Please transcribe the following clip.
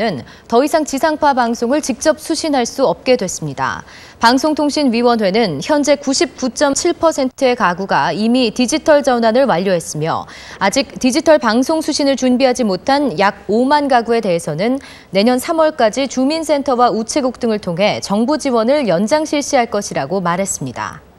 방송사는 더 이상 지상파 방송을 직접 수신할 수 없게 됐습니다. 방송통신위원회는 현재 99.7%의 가구가 이미 디지털 전환을 완료했으며 아직 디지털 방송 수신을 준비하지 못한 약 5만 가구에 대해서는 내년 3월까지 주민센터와 우체국 등을 통해 정부 지원을 연장 실시할 것이라고 말했습니다.